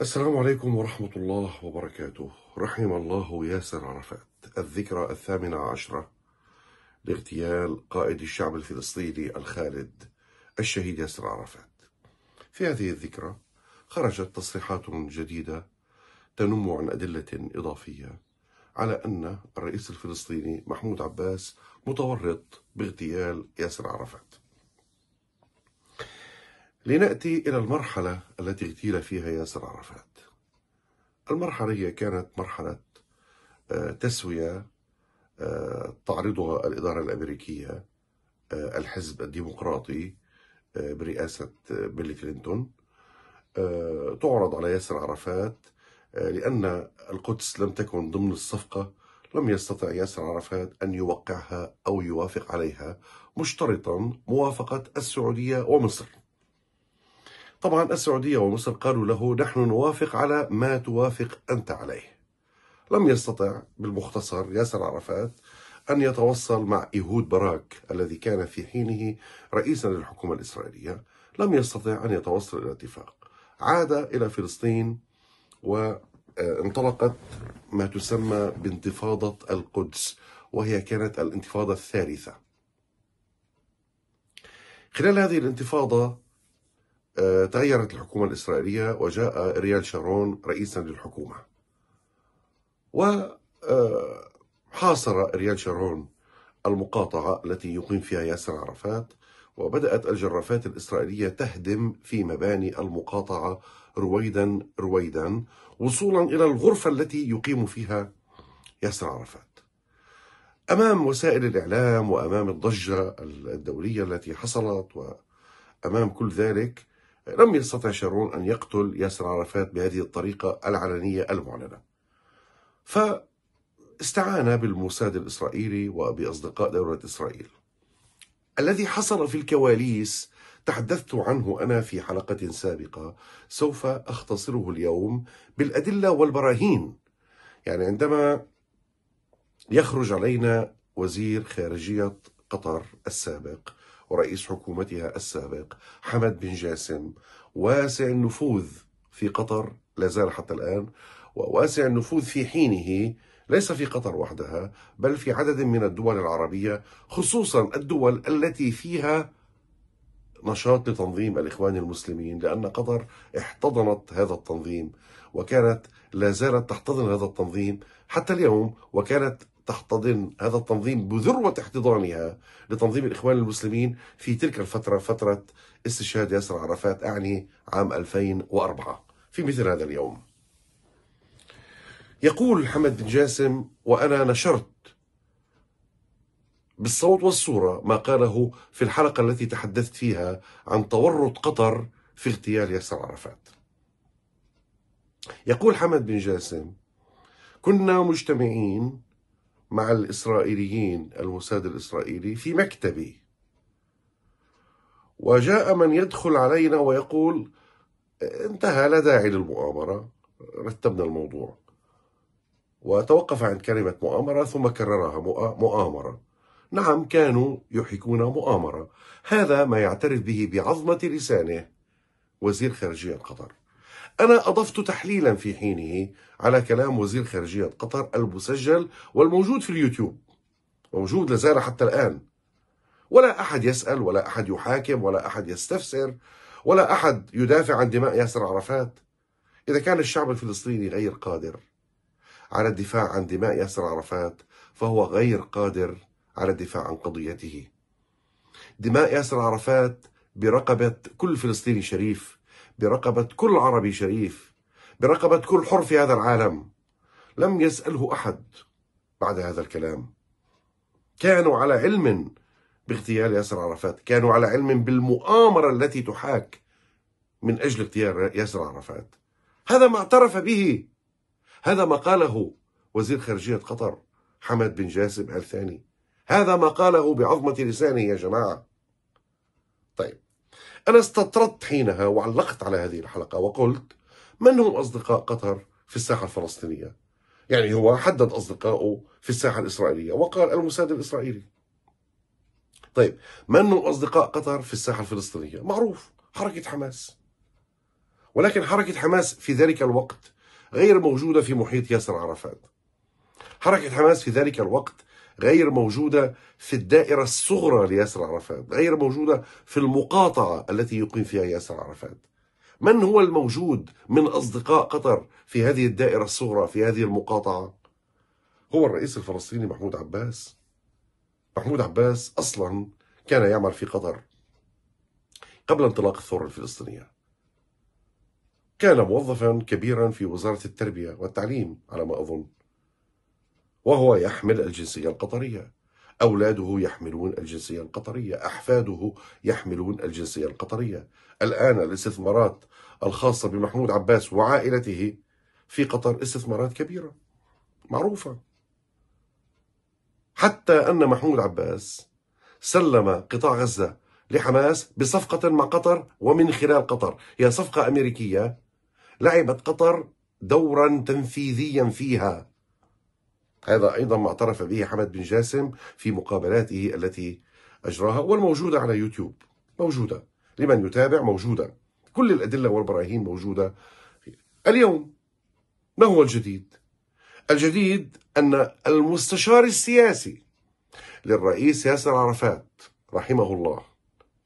السلام عليكم ورحمة الله وبركاته رحم الله ياسر عرفات الذكرى الثامنة عشرة لاغتيال قائد الشعب الفلسطيني الخالد الشهيد ياسر عرفات في هذه الذكرى خرجت تصريحات جديدة تنم عن أدلة إضافية على أن الرئيس الفلسطيني محمود عباس متورط باغتيال ياسر عرفات لنأتي إلى المرحلة التي اغتيل فيها ياسر عرفات المرحلة هي كانت مرحلة آه، تسوية آه، تعرضها الإدارة الأمريكية آه، الحزب الديمقراطي برئاسة بيل كلينتون تعرض على ياسر عرفات لأن القدس لم تكن ضمن الصفقة لم يستطع ياسر عرفات أن يوقعها أو يوافق عليها مشترطا موافقة السعودية ومصر طبعا السعودية ومصر قالوا له نحن نوافق على ما توافق أنت عليه لم يستطع بالمختصر ياسر عرفات أن يتوصل مع إيهود باراك الذي كان في حينه رئيسا للحكومة الإسرائيلية لم يستطع أن يتوصل إلى اتفاق عاد إلى فلسطين وانطلقت ما تسمى بانتفاضة القدس وهي كانت الانتفاضة الثالثة خلال هذه الانتفاضة آه، تغيرت الحكومة الإسرائيلية وجاء ريال شارون رئيسا للحكومة وحاصر آه، ريال شارون المقاطعة التي يقيم فيها ياسر عرفات وبدأت الجرافات الإسرائيلية تهدم في مباني المقاطعة رويدا رويدا وصولا إلى الغرفة التي يقيم فيها ياسر عرفات أمام وسائل الإعلام وأمام الضجة الدولية التي حصلت وأمام كل ذلك لم يستطع شارون أن يقتل ياسر عرفات بهذه الطريقة العلنية المعلنة فاستعان بالموساد الإسرائيلي وبأصدقاء دولة إسرائيل الذي حصل في الكواليس تحدثت عنه أنا في حلقة سابقة سوف أختصره اليوم بالأدلة والبراهين يعني عندما يخرج علينا وزير خارجية قطر السابق ورئيس حكومتها السابق حمد بن جاسم واسع النفوذ في قطر لا زال حتى الآن وواسع النفوذ في حينه ليس في قطر وحدها بل في عدد من الدول العربية خصوصا الدول التي فيها نشاط لتنظيم الإخوان المسلمين لأن قطر احتضنت هذا التنظيم وكانت لا زالت تحتضن هذا التنظيم حتى اليوم وكانت تحتضن هذا التنظيم بذروة احتضانها لتنظيم الإخوان المسلمين في تلك الفترة فترة استشهاد ياسر عرفات أعني عام 2004 في مثل هذا اليوم يقول حمد بن جاسم وأنا نشرت بالصوت والصورة ما قاله في الحلقة التي تحدثت فيها عن تورط قطر في اغتيال ياسر عرفات يقول حمد بن جاسم كنا مجتمعين مع الإسرائيليين الموساد الإسرائيلي في مكتبي وجاء من يدخل علينا ويقول انتهى لا داعي للمؤامرة رتبنا الموضوع وتوقف عن كلمة مؤامرة ثم كررها مؤامرة نعم كانوا يحكون مؤامرة هذا ما يعترف به بعظمة لسانه وزير خارجية قطر أنا أضفت تحليلا في حينه على كلام وزير خارجية قطر المسجل والموجود في اليوتيوب موجود لازال حتى الآن ولا أحد يسأل ولا أحد يحاكم ولا أحد يستفسر ولا أحد يدافع عن دماء ياسر عرفات إذا كان الشعب الفلسطيني غير قادر على الدفاع عن دماء ياسر عرفات فهو غير قادر على الدفاع عن قضيته دماء ياسر عرفات برقبة كل فلسطيني شريف برقبة كل عربي شريف برقبة كل حر في هذا العالم لم يسأله أحد بعد هذا الكلام كانوا على علم باغتيال ياسر عرفات كانوا على علم بالمؤامرة التي تحاك من أجل اغتيال ياسر عرفات هذا ما اعترف به هذا ما قاله وزير خارجية قطر حمد بن جاسم آل ثاني هذا ما قاله بعظمة لسانه يا جماعة طيب أنا استطردت حينها وعلقت على هذه الحلقة وقلت من هم أصدقاء قطر في الساحة الفلسطينية يعني هو حدد أصدقائه في الساحة الإسرائيلية وقال الموساد الإسرائيلي طيب من هم أصدقاء قطر في الساحة الفلسطينية معروف حركة حماس ولكن حركة حماس في ذلك الوقت غير موجودة في محيط ياسر عرفات حركة حماس في ذلك الوقت غير موجودة في الدائرة الصغرى لياسر عرفات غير موجودة في المقاطعة التي يقيم فيها ياسر عرفات من هو الموجود من أصدقاء قطر في هذه الدائرة الصغرى في هذه المقاطعة هو الرئيس الفلسطيني محمود عباس محمود عباس أصلا كان يعمل في قطر قبل انطلاق الثورة الفلسطينية كان موظفا كبيرا في وزارة التربية والتعليم على ما أظن وهو يحمل الجنسية القطرية أولاده يحملون الجنسية القطرية أحفاده يحملون الجنسية القطرية الآن الاستثمارات الخاصة بمحمود عباس وعائلته في قطر استثمارات كبيرة معروفة حتى أن محمود عباس سلم قطاع غزة لحماس بصفقة مع قطر ومن خلال قطر هي صفقة أمريكية لعبت قطر دورا تنفيذيا فيها هذا أيضا ما اعترف به حمد بن جاسم في مقابلاته التي أجراها والموجودة على يوتيوب موجودة لمن يتابع موجودة كل الأدلة والبراهين موجودة اليوم ما هو الجديد؟ الجديد أن المستشار السياسي للرئيس ياسر عرفات رحمه الله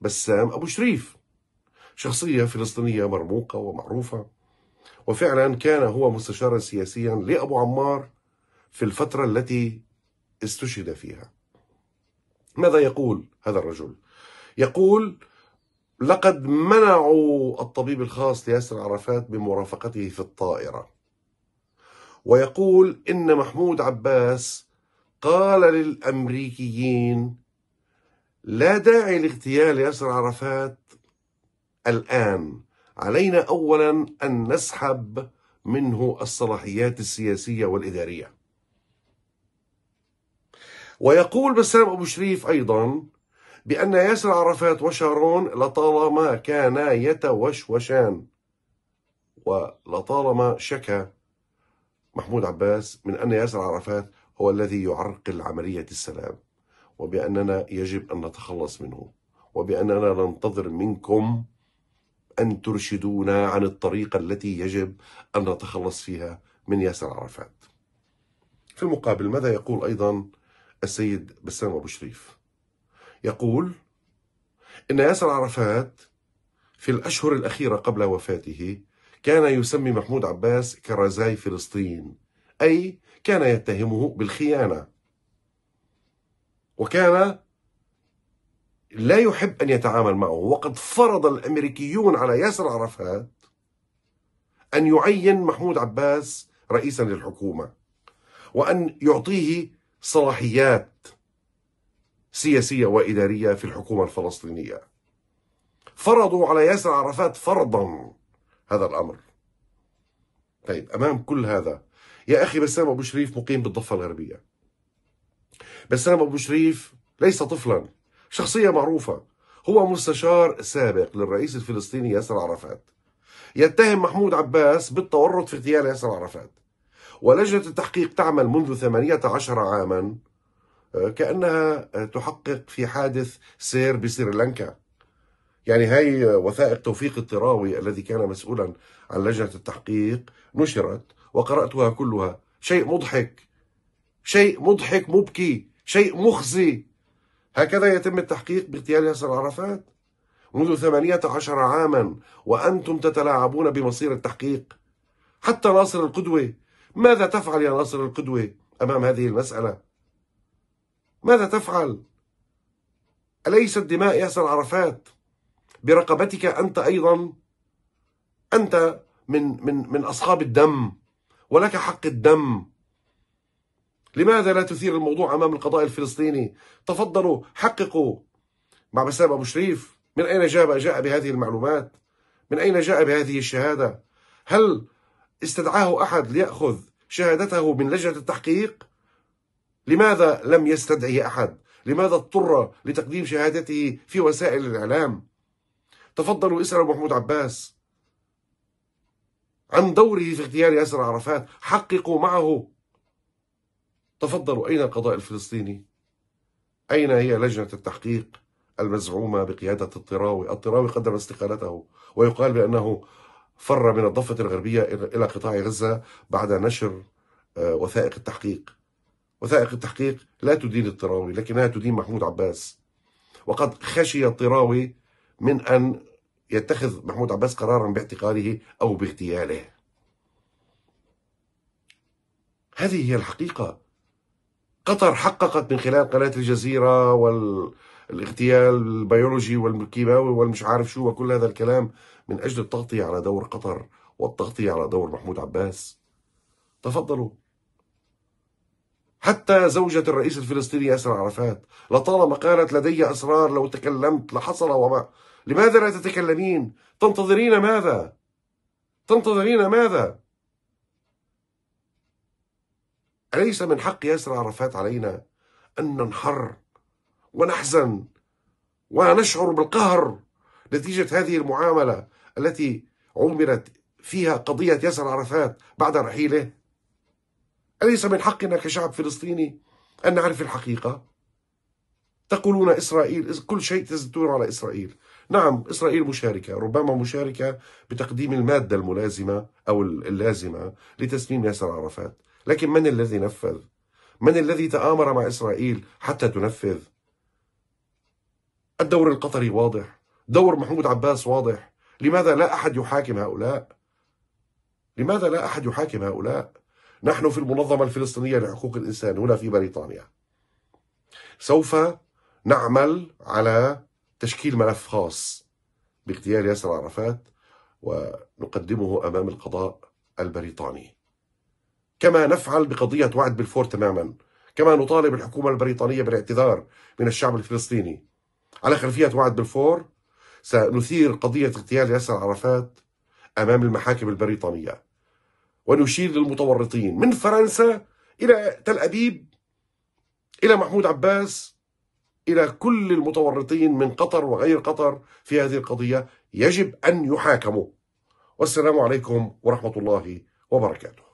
بسام أبو شريف شخصية فلسطينية مرموقة ومعروفة وفعلا كان هو مستشارا سياسيا لأبو عمار في الفترة التي استشهد فيها ماذا يقول هذا الرجل يقول لقد منعوا الطبيب الخاص لياسر عرفات بمرافقته في الطائرة ويقول إن محمود عباس قال للأمريكيين لا داعي لاغتيال ياسر عرفات الآن علينا أولا أن نسحب منه الصلاحيات السياسية والإدارية ويقول بسام أبو شريف أيضا بأن ياسر عرفات وشارون لطالما كانا يتوشوشان ولطالما شكا محمود عباس من أن ياسر عرفات هو الذي يعرقل عملية السلام وبأننا يجب أن نتخلص منه وبأننا ننتظر منكم أن ترشدونا عن الطريقة التي يجب أن نتخلص فيها من ياسر عرفات في المقابل ماذا يقول أيضا السيد بسام أبو شريف يقول إن ياسر عرفات في الأشهر الأخيرة قبل وفاته كان يسمي محمود عباس كرزاي فلسطين أي كان يتهمه بالخيانة وكان لا يحب أن يتعامل معه وقد فرض الأمريكيون على ياسر عرفات أن يعين محمود عباس رئيسا للحكومة وأن يعطيه صلاحيات سياسية وإدارية في الحكومة الفلسطينية فرضوا على ياسر عرفات فرضا هذا الأمر طيب أمام كل هذا يا أخي بسام أبو شريف مقيم بالضفة الغربية بسام أبو شريف ليس طفلا شخصية معروفة هو مستشار سابق للرئيس الفلسطيني ياسر عرفات يتهم محمود عباس بالتورط في اغتيال ياسر عرفات ولجنة التحقيق تعمل منذ 18 عاما آه، كأنها آه، تحقق في حادث سير بسريلانكا يعني هاي وثائق توفيق التراوي الذي كان مسؤولا عن لجنة التحقيق نشرت وقرأتها كلها شيء مضحك شيء مضحك مبكي شيء مخزي هكذا يتم التحقيق باغتيال ياسر عرفات منذ 18 عاما وأنتم تتلاعبون بمصير التحقيق حتى ناصر القدوة ماذا تفعل يا ناصر القدوة أمام هذه المسألة ماذا تفعل أليست دماء ياسر عرفات برقبتك أنت أيضا أنت من من من أصحاب الدم ولك حق الدم لماذا لا تثير الموضوع أمام القضاء الفلسطيني تفضلوا حققوا مع بسام أبو شريف من أين جاء جاء بهذه المعلومات من أين جاء بهذه الشهادة هل استدعاه أحد ليأخذ شهادته من لجنة التحقيق لماذا لم يستدعي أحد لماذا اضطر لتقديم شهادته في وسائل الإعلام تفضلوا اسألوا محمود عباس عن دوره في اغتيال ياسر عرفات حققوا معه تفضلوا أين القضاء الفلسطيني أين هي لجنة التحقيق المزعومة بقيادة الطراوي الطراوي قدم استقالته ويقال بأنه فر من الضفة الغربية إلى قطاع غزة بعد نشر آه، وثائق التحقيق وثائق التحقيق لا تدين الطراوي لكنها تدين محمود عباس وقد خشي الطراوي من أن يتخذ محمود عباس قرارا باعتقاله أو باغتياله هذه هي الحقيقة قطر حققت من خلال قناة الجزيرة وال الاغتيال البيولوجي والكيماوي والمش عارف شو وكل هذا الكلام من أجل التغطية على دور قطر والتغطية على دور محمود عباس تفضلوا حتى زوجة الرئيس الفلسطيني ياسر عرفات لطالما قالت لدي أسرار لو تكلمت لحصل وما لماذا لا تتكلمين تنتظرين ماذا تنتظرين ماذا أليس من حق ياسر عرفات علينا أن ننحر ونحزن ونشعر بالقهر نتيجة هذه المعاملة التي عمرت فيها قضية ياسر عرفات بعد رحيله أليس من حقنا كشعب فلسطيني أن نعرف الحقيقة؟ تقولون إسرائيل كل شيء تزدون على إسرائيل نعم إسرائيل مشاركة ربما مشاركة بتقديم المادة الملازمة أو اللازمة لتسليم ياسر عرفات لكن من الذي نفذ؟ من الذي تآمر مع إسرائيل حتى تنفذ؟ الدور القطري واضح دور محمود عباس واضح لماذا لا أحد يحاكم هؤلاء لماذا لا أحد يحاكم هؤلاء نحن في المنظمة الفلسطينية لحقوق الإنسان هنا في بريطانيا سوف نعمل على تشكيل ملف خاص باغتيال ياسر عرفات ونقدمه أمام القضاء البريطاني كما نفعل بقضية وعد بالفور تماما كما نطالب الحكومة البريطانية بالاعتذار من الشعب الفلسطيني على خلفية وعد بالفور سنثير قضية اغتيال ياسر عرفات أمام المحاكم البريطانية ونشير للمتورطين من فرنسا إلى تل أبيب إلى محمود عباس إلى كل المتورطين من قطر وغير قطر في هذه القضية يجب أن يحاكموا والسلام عليكم ورحمة الله وبركاته